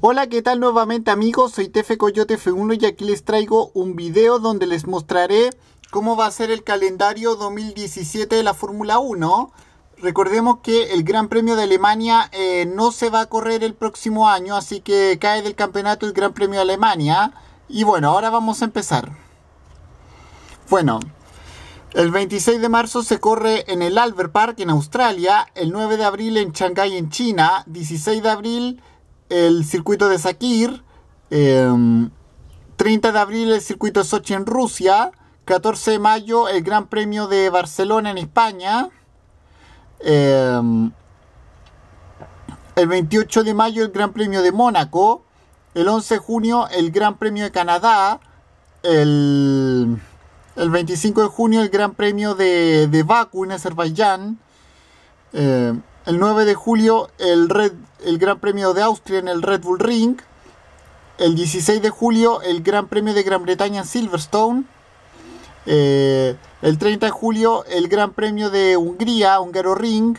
Hola, ¿qué tal nuevamente amigos? Soy Tefe Coyote F1 y aquí les traigo un video donde les mostraré cómo va a ser el calendario 2017 de la Fórmula 1. Recordemos que el Gran Premio de Alemania eh, no se va a correr el próximo año, así que cae del campeonato el Gran Premio de Alemania. Y bueno, ahora vamos a empezar. Bueno, el 26 de marzo se corre en el Albert Park en Australia, el 9 de abril en Shanghái en China, 16 de abril el circuito de Sakir, 30 em, de abril el circuito de Sochi en Rusia, 14 de mayo el Gran Premio de Barcelona en España, em, el 28 de mayo el Gran Premio de Mónaco, el 11 de junio el Gran Premio de Canadá, el, 25 de junio el Gran Premio de, de Baku en Azerbaiyán, em, el 9 de julio el, el Gran Premio de Austria en el Red Bull Ring. El 16 de julio el Gran Premio de Gran Bretaña en Silverstone. Eh, el 30 de julio el Gran Premio de Hungría, Húngaro Ring.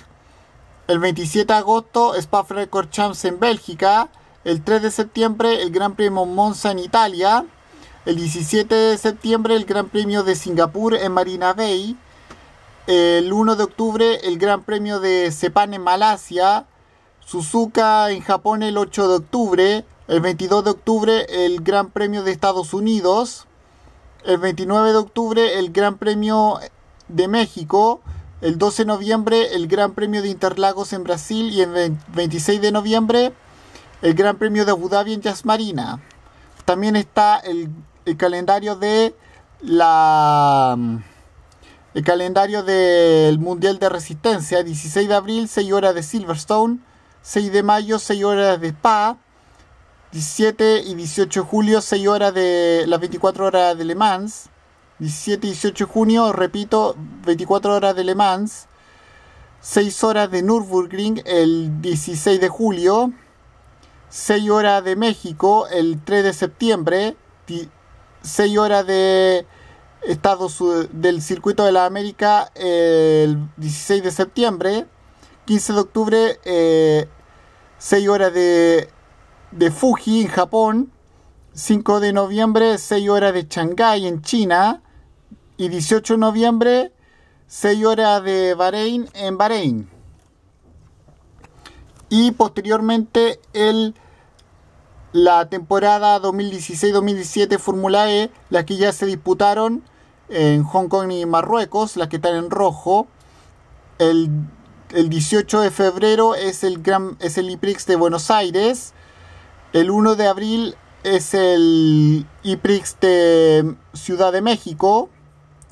El 27 de agosto Spa-Francorchamps en Bélgica. El 3 de septiembre el Gran Premio Monza en Italia. El 17 de septiembre el Gran Premio de Singapur en Marina Bay. El 1 de octubre el Gran Premio de Sepan en Malasia, Suzuka en Japón el 8 de octubre, el 22 de octubre el Gran Premio de Estados Unidos, el 29 de octubre el Gran Premio de México, el 12 de noviembre el Gran Premio de Interlagos en Brasil y el 26 de noviembre el Gran Premio de Abu Dhabi en Yas Marina. También está el calendario de la el calendario del Mundial de Resistencia, 16 de abril, 6 horas de Silverstone, 6 de mayo, 6 horas de Spa, 17 y 18 de julio, 6 horas de las 24 horas de Le Mans, 17 y 18 de junio, repito, 24 horas de Le Mans, 6 horas de Nürburgring el 16 de julio, 6 horas de México el 3 de septiembre, 6 horas de estados del circuito de la América el 16 de septiembre, 15 de octubre, 6 eh, horas de, de Fuji en Japón, 5 de noviembre, 6 horas de Shanghái en China y 18 de noviembre, 6 horas de Bahrein en Bahrein. Y posteriormente el la temporada 2016-2017 Fórmula E, las que ya se disputaron en Hong Kong y Marruecos, las que están en rojo. El, 18 de febrero es el, Gran, es el IPRIX de Buenos Aires. El 1 de abril es el IPRIX de Ciudad de México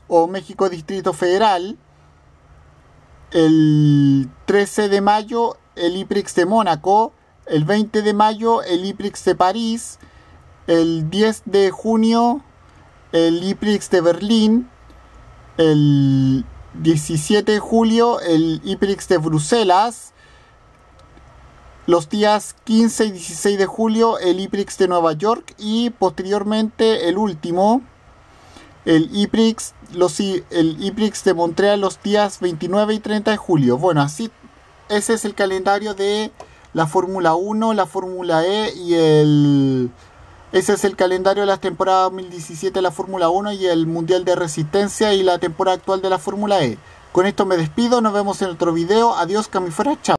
o México Distrito Federal. El 13 de mayo el IPRIX de Mónaco el 20 de mayo el IPRIX de París. El 10 de junio el IPRIX de Berlín. El 17 de julio el IPRIX de Bruselas. Los días 15 y 16 de julio el IPRIX de Nueva York y posteriormente el último, el IPRIX, los, el IPRIX de Montreal los días 29 y 30 de julio. Bueno, así ese es el calendario de la Fórmula 1, la Fórmula E y el... Ese es el calendario de la temporada 2017 de la Fórmula 1 y el Mundial de Resistencia y la temporada actual de la Fórmula E. Con esto me despido, nos vemos en otro video. Adiós, Camifera, chao.